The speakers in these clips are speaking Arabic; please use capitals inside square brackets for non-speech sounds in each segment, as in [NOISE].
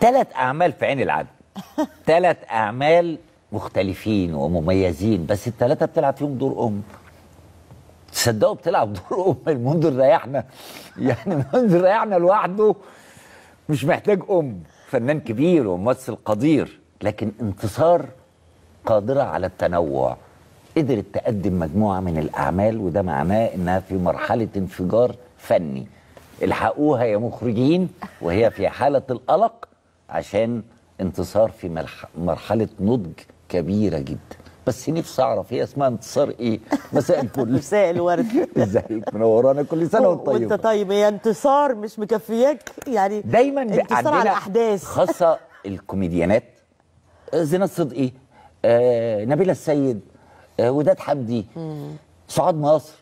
ثلاث أعمال في عين العدل ثلاث [LAUGHS] أعمال مختلفين ومميزين بس الثلاثة بتلعب فيهم دور أم تصدقوا بتلعب [LAUGHS] دور أم المنذر ريحنا يعني المنذر ريحنا لوحده مش محتاج أم فنان كبير وممثل قدير لكن انتصار قادرة على التنوع قدرت تقدم مجموعة من الأعمال وده معناه إنها في مرحلة انفجار فني الحقوها يا مخرجين وهي في حالة القلق عشان انتصار في مرحله نضج كبيره جدا بس نفسي اعرف هي اسمها انتصار ايه مساء الفل [LAUGHS] مساء الورد ازيك منورانا كل سنه وانت طيب وانت طيب هي انتصار مش مكفياك يعني دايما انتصار على الاحداث خاصه الكوميديانات آه، زينات صدقي آه نبيله السيد آه وداد حمدي سعاد مصر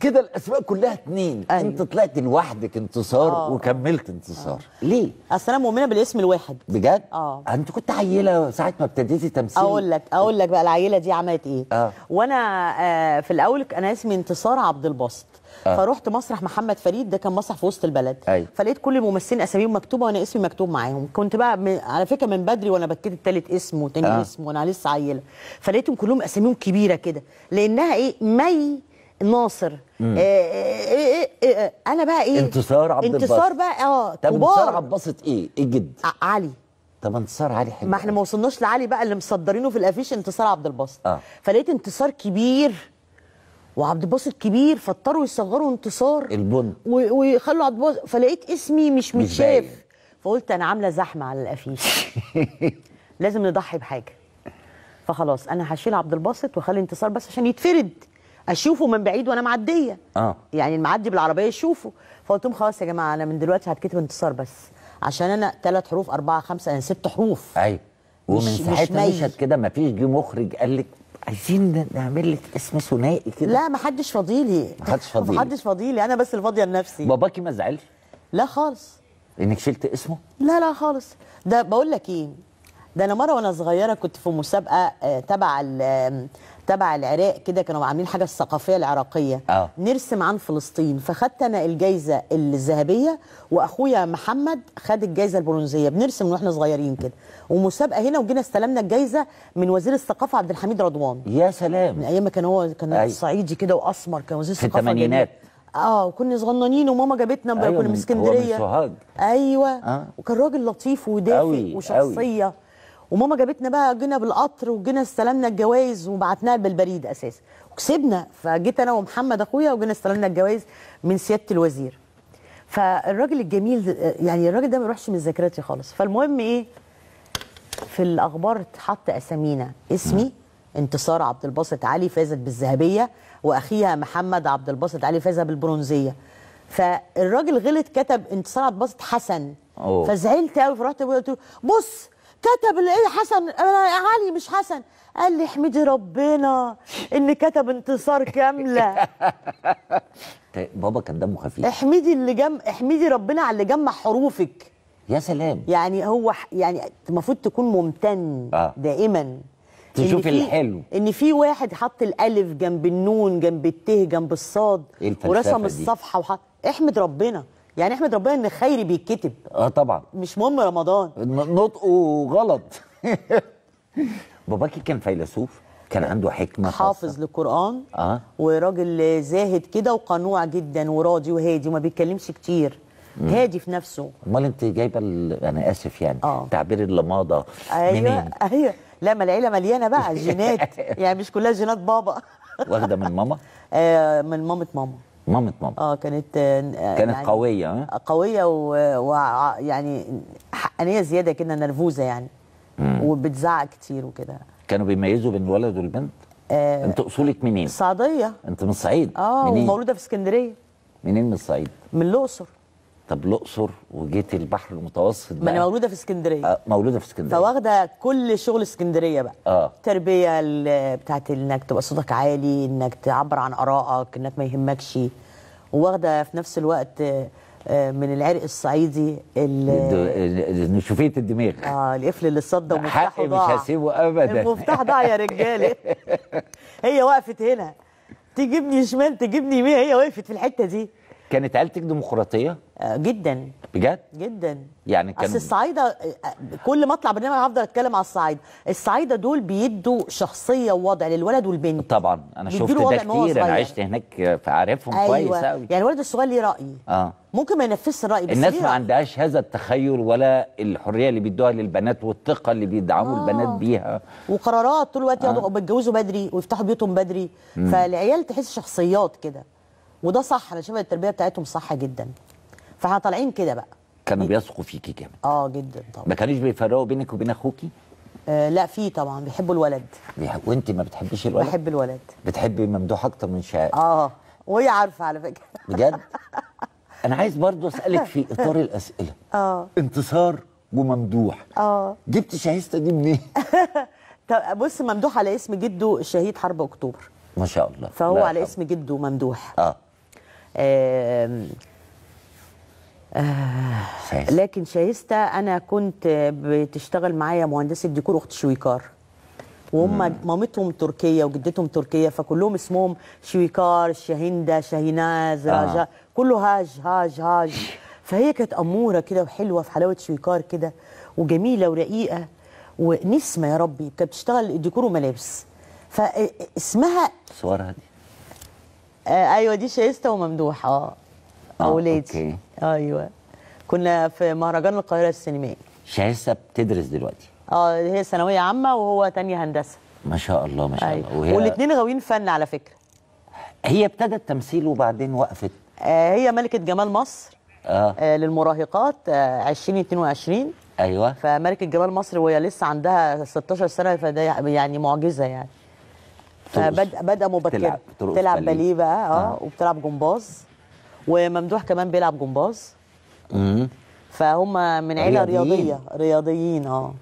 كده الاسماء كلها اتنين أيوه. انت طلعت لوحدك انتصار آه. وكملت انتصار آه. ليه اصل انا مؤمنه بالاسم الواحد بجد اه انت كنت عيله ساعه ما ابتديتي تمثيل اقول لك اقول لك بقى العيله دي عملت ايه آه. وانا آه في الاول انا اسمي انتصار عبد الباسط آه. فرحت مسرح محمد فريد ده كان مسرح في وسط البلد أيوه. فلقيت كل الممثلين اساميهم مكتوبه وانا اسمي مكتوب معاهم كنت بقى م... على فكره من بدري وانا بكتب تالت اسم وتاني آه. اسم وانا لسه عيله فلقيتهم كلهم اساميهم كبيره كده لانها ايه مي ناصر إيه إيه إيه انا بقى ايه انتصار عبد الباسط انتصار بقى اه طب انتصار عبد الباسط ايه ايه جد آه، علي طب انتصار علي حلو ما احنا ما وصلناش لعلي بقى اللي مصدرينه في الافيش انتصار عبد الباسط آه. فلقيت انتصار كبير وعبد الباسط كبير فاضطروا يصغروا انتصار البن ويخلوا عبد الباسط فلقيت اسمي مش متشاف فقلت انا عامله زحمه على الافيش [LAUGHS] لازم نضحي بحاجه فخلاص انا هشيل عبد الباسط واخلي انتصار بس عشان يتفرد اشوفه من بعيد وانا معديه اه يعني المعدي بالعربيه يشوفه فقلت لهم خلاص يا جماعه انا من دلوقتي هتكتب انتصار بس عشان انا ثلاث حروف اربعه خمسه انا يعني ست حروف ايوه ومن ساعتها مشهد كده ما فيش جه مخرج قال لك عايزين نعمل لك اسم ثنائي كده لا ما حدش فاضيلي ما حدش [LAUGHS] فاضيلي ما حدش فاضيلي انا بس الفاضيه لنفسي باباكي ما زعلش لا خالص انك شلت اسمه لا لا خالص ده بقول لك ايه ده انا مره وانا صغيره كنت في مسابقه آه، تبع تبع العراق كده كانوا عاملين حاجه الثقافيه العراقيه أوه. نرسم عن فلسطين فخدت انا الجايزه الذهبيه واخويا محمد خد الجايزه البرونزيه بنرسم واحنا صغيرين كده ومسابقه هنا وجينا استلمنا الجايزه من وزير الثقافه عبد الحميد رضوان يا سلام من ايام ما كان هو كان أي. صعيدي كده واسمر كان وزير الثقافه في الثمانينات اه وكنا صغننين وماما جابتنا أيوة كنا من اسكندريه ايوه آه. وكان راجل لطيف ودافي أوي. وشخصيه أوي. وماما جابتنا بقى جينا بالقطر وجينا استلمنا الجوائز وبعتناها بالبريد اساسا وكسبنا فجيت انا ومحمد اخويا وجينا استلمنا الجوائز من سياده الوزير فالراجل الجميل يعني الراجل ده ما يروحش من ذاكرتي خالص فالمهم ايه في الاخبار اتحط اسامينا اسمي انتصار عبد الباسط علي فازت بالذهبيه واخيها محمد عبد الباسط علي فاز بالبرونزيه فالراجل غلط كتب انتصار عبد الباسط حسن أوه. فزعلت قوي فرحت قلت له بص كتب الايه حسن انا يا علي مش حسن قال لي احمدي ربنا ان كتب انتصار كامله [LAUGHS] طيب، بابا كان دمه خفيف احمدي اللي جم احمدي ربنا على اللي جمع حروفك يا سلام يعني هو يعني المفروض تكون ممتن آه. دائما تشوف إن الحلو ان في واحد حط الالف جنب النون جنب الت جنب الصاد إيه ورسم دي. الصفحه وحط احمد ربنا يعني احمد ربنا ان خيري بيتكتب اه طبعا مش مهم رمضان نطقه غلط [LAUGHS] باباكي كان فيلسوف كان عنده حكمه حافظ للقران اه وراجل زاهد كده وقنوع جدا وراضي وهادي وما بيتكلمش كتير مم. هادي في نفسه امال انت جايبه انا اسف يعني آه. تعبير اللماضه ايوه منين؟ ايوه لا ما العيله مليانه بقى [LAUGHS] جينات يعني مش كلها جينات بابا واخده من ماما [LAUGHS] آه من مامه ماما مامة ماما اه كانت آه كانت يعني قوية قوية ويعني حقانية زيادة كده نرفوزة يعني وبتزعق كتير وكده كانوا بيميزوا بين الولد والبنت؟ آه انت اصولك منين؟ صعدية انت من الصعيد؟ اه ومولودة في اسكندرية منين من الصعيد؟ من الأقصر طب الاقصر وجيت البحر المتوسط ما انا مولوده في اسكندريه آه مولوده في اسكندريه فواخده كل شغل اسكندريه بقى اه التربيه بتاعت انك تبقى صوتك عالي انك تعبر عن ارائك انك ما يهمكش وواخده في نفس الوقت آه، من العرق الصعيدي نشوفيه الدماغ اه القفل اللي صدى ومفتاحه ضاع حقي مش هسيبه ابدا المفتاح ضاع يا رجاله [LAUGHS] هي وقفت هنا تجيبني شمال تجيبني يمين هي وقفت في الحته دي كانت عيلتك ديمقراطيه آه جدا بجد جدا يعني كان اصل الصعايده آه، آه، كل ما اطلع برنامج هفضل اتكلم على الصعايده الصعايده دول بيدوا شخصيه ووضع للولد والبنت طبعا انا شفت ده كتير انا عشت هناك فعارفهم أيوة. كويس قوي يعني الولد الصغير ليه راي اه ممكن ما ينفذش الراي بس الناس ما عندهاش هذا التخيل ولا الحريه اللي بيدوها للبنات والثقه اللي بيدعموا آه. البنات بيها وقرارات طول الوقت آه. بيتجوزوا بدري ويفتحوا بيوتهم بدري فالعيال تحس شخصيات كده وده صح انا شايفه التربيه بتاعتهم صح جدا فاحنا طالعين كده بقى كانوا بيثقوا فيكي جامد اه جدا طبعا ما كانوش بيفرقوا بينك وبين اخوكي آه لا في طبعا بيحبوا الولد وانت ما بتحبيش الولد بحب الولد بتحبي ممدوح اكتر من شاء اه وهي عارفه على فكره بجد [LAUGHS] انا عايز برضو اسالك في اطار الاسئله اه انتصار وممدوح اه جبت شهيسته دي منين [LAUGHS] طب بص ممدوح على اسم جده الشهيد حرب اكتوبر ما شاء الله فهو على اسم جده ممدوح اه آه، لكن شايستا انا كنت بتشتغل معايا مهندسه ديكور اخت شويكار وهم مامتهم تركيه وجدتهم تركيه فكلهم اسمهم شويكار شاهنده شاهيناز آه. راجا آه. كله هاج هاج هاج فهي كانت اموره كده وحلوه في حلاوه شويكار كده وجميله ورقيقه ونسمه يا ربي كانت بتشتغل ديكور وملابس فاسمها صورها دي آه ايوه دي شيستا وممدوح اه اولادي آه ايوه كنا في مهرجان القاهره السينمائي شيستا بتدرس دلوقتي اه هي ثانويه عامه وهو تانية هندسه ما شاء الله ما شاء أيوة. الله وهي... والاثنين غاويين فن على فكره هي ابتدت تمثيل وبعدين وقفت آه هي ملكه جمال مصر آه. آه للمراهقات آه 2022 ايوه فملكه جمال مصر وهي لسه عندها 16 سنه فده يعني معجزه يعني فبدا بدا تلعب, تلعب باليه بقى اه, آه. وبتلعب جمباز وممدوح كمان بيلعب جمباز امم فهم من عيله رياضيه رياضيين اه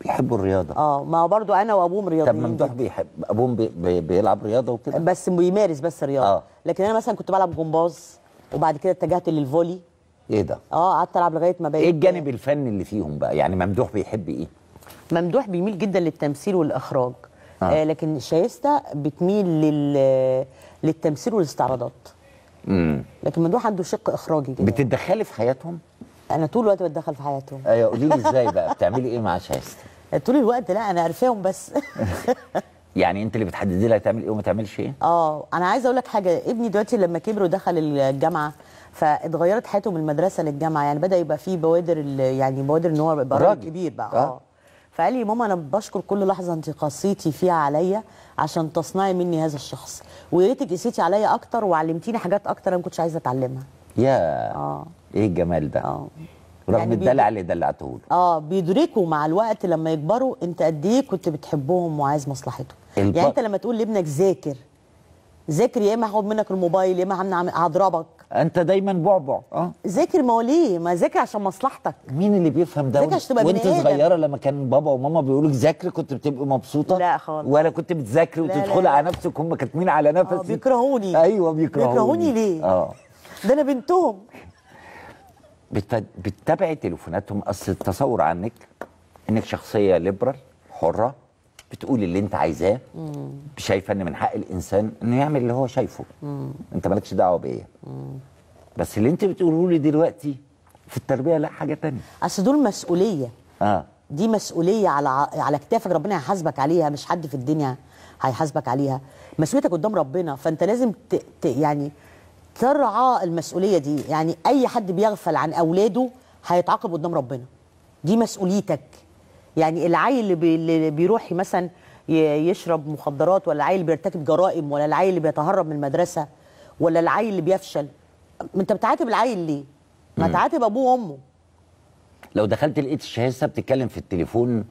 بيحبوا الرياضه اه ما هو برضه انا وابوهم رياضيين طب ممدوح بيحب ابوهم بي... بي... بيلعب رياضه وكده بس بيمارس بس رياضه آه. لكن انا مثلا كنت بلعب جمباز وبعد كده اتجهت للفولي ايه ده اه قعدت العب لغايه ما بقيت ايه الجانب الفني اللي فيهم بقى يعني ممدوح بيحب ايه ممدوح بيميل جدا للتمثيل والاخراج آه. آه. لكن الشايستا بتميل لل... للتمثيل والاستعراضات امم لكن ممدوح عنده شق اخراجي كده بتتدخلي في حياتهم انا طول الوقت بتدخل في حياتهم ايوه قولي لي ازاي بقى بتعملي ايه مع شايستا [LAUGHS] طول الوقت لا انا عارفاهم بس [LAUGHS] يعني انت اللي بتحددي لها تعمل ايه وما تعملش ايه اه انا عايزه اقول لك حاجه ابني دلوقتي لما كبر ودخل الجامعه فاتغيرت حياته من المدرسه للجامعه يعني بدا يبقى فيه بوادر يعني بوادر ان هو بقى راجل كبير بقى اه, آه. فقال لي ماما انا بشكر كل لحظه انت قصيتي فيها عليا عشان تصنعي مني هذا الشخص ويا ريتك قسيتي عليا اكتر وعلمتيني حاجات اكتر انا ما كنتش عايزه اتعلمها يا اه ايه الجمال ده اه رغم يعني الدلع اللي دلعته له اه بيدركوا مع الوقت لما يكبروا انت قد ايه كنت بتحبهم وعايز مصلحتهم الب... يعني انت لما تقول لابنك ذاكر ذاكر يا اما هاخد منك الموبايل يا اما هضربك انت دايما بعبع اه ذاكر ما هو ليه ما ذاكر عشان مصلحتك مين اللي بيفهم ده وانت صغيره لما كان بابا وماما بيقولوا لك ذاكري كنت بتبقي مبسوطه لا خالص ولا كنت بتذاكري وتدخلي على نفسك هم كاتمين على آه، نفسك بيكرهوني ايوه بيكرهوني بيكرهوني ليه اه ده انا بنتهم بتتابعي تليفوناتهم اصل التصور عنك انك شخصيه ليبرال حره بتقول اللي انت عايزاه شايفه ان من حق الانسان انه يعمل اللي هو شايفه مم. انت مالكش دعوه بيا بس اللي انت بتقوله لي دلوقتي في التربيه لا حاجه ثانيه اصل دول مسؤوليه اه دي مسؤوليه على على كتافك ربنا هيحاسبك عليها مش حد في الدنيا هيحاسبك عليها مسؤوليتك قدام ربنا فانت لازم ت... ت... يعني ترعى المسؤوليه دي يعني اي حد بيغفل عن اولاده هيتعاقب قدام ربنا دي مسؤوليتك يعني العيل اللي, بي بيروح مثلا يشرب مخدرات ولا العيل اللي بيرتكب جرائم ولا العيل اللي بيتهرب من المدرسه ولا العيل اللي بيفشل انت بتعاتب العيل ليه؟ ما تعاتب ابوه وامه لو دخلت لقيت الشهيسه بتتكلم في التليفون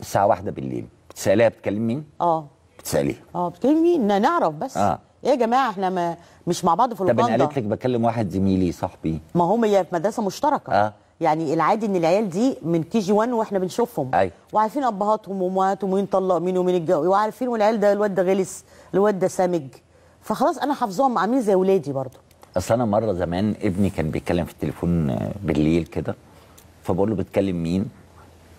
الساعه واحدة بالليل بتساليها بتكلم مين؟ اه بتساليها اه بتكلم مين؟ نعرف بس آه. ايه يا جماعه احنا ما مش مع بعض في الوقت طب انا قالت لك بكلم واحد زميلي صاحبي ما هم هي في مدرسه مشتركه اه يعني العادي ان العيال دي من كي جي 1 واحنا بنشوفهم أي. وعارفين ابهاتهم وامهاتهم ومين طلق مين ومين اتجوز وعارفين والعيال ده الواد ده غلس الواد ده سامج فخلاص انا حافظاهم عاملين زي ولادي برضه اصل انا مره زمان ابني كان بيتكلم في التليفون بالليل كده فبقول له بتكلم مين؟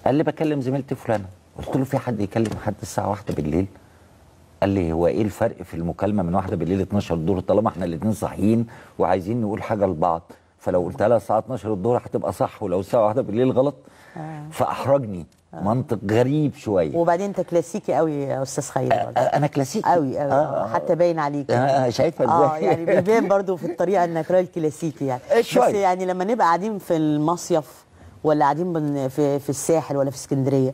قال لي بكلم زميلتي فلانه قلت له في حد يكلم حد الساعه واحدة بالليل؟ قال لي هو ايه الفرق في المكالمه من واحدة بالليل 12 دور طالما احنا الاثنين صاحيين وعايزين نقول حاجه لبعض فلو قلتها لها الساعه 12 الظهر هتبقى صح ولو الساعه 1 بالليل غلط آه. فاحرجني آه. منطق غريب شويه وبعدين انت كلاسيكي قوي يا استاذ خير انا كلاسيكي قوي قوي آه حتى باين عليك آه شايفه ازاي اه يعني [LAUGHS] بيبان برضو في الطريقه انك راجل كلاسيكي يعني شوي. إيه، بس يعني لما نبقى قاعدين في المصيف ولا قاعدين في في الساحل ولا في اسكندريه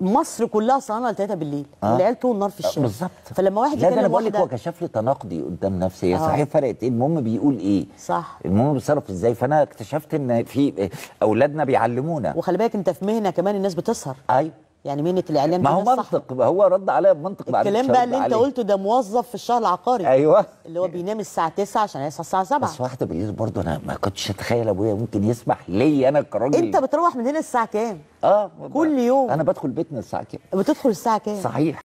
مصر كلها صانعه ل 3 بالليل آه. والعيال طول النار في آه، الشارع بالظبط فلما واحد لا انا بقول لك هو كشف لي تناقضي قدام نفسي آه. صحيح فرقت ايه المهم بيقول ايه صح المهم بيتصرف ازاي فانا اكتشفت ان في اولادنا بيعلمونا وخلي بالك انت في مهنه كمان الناس بتسهر ايوه يعني مهنه الاعلام ما هو منطق هو رد عليا بمنطق بعد الكلام بقى اللي انت قلته ده موظف في الشهر العقاري ايوه اللي هو بينام الساعه 9 عشان هيصحى الساعه 7 بس واحده بالليل برضه انا ما كنتش اتخيل ابويا ممكن يسمح لي انا كراجل انت بتروح من هنا الساعه كام؟ اه كل يوم انا بدخل بيتنا الساعه كام؟ بتدخل الساعه كام؟ صحيح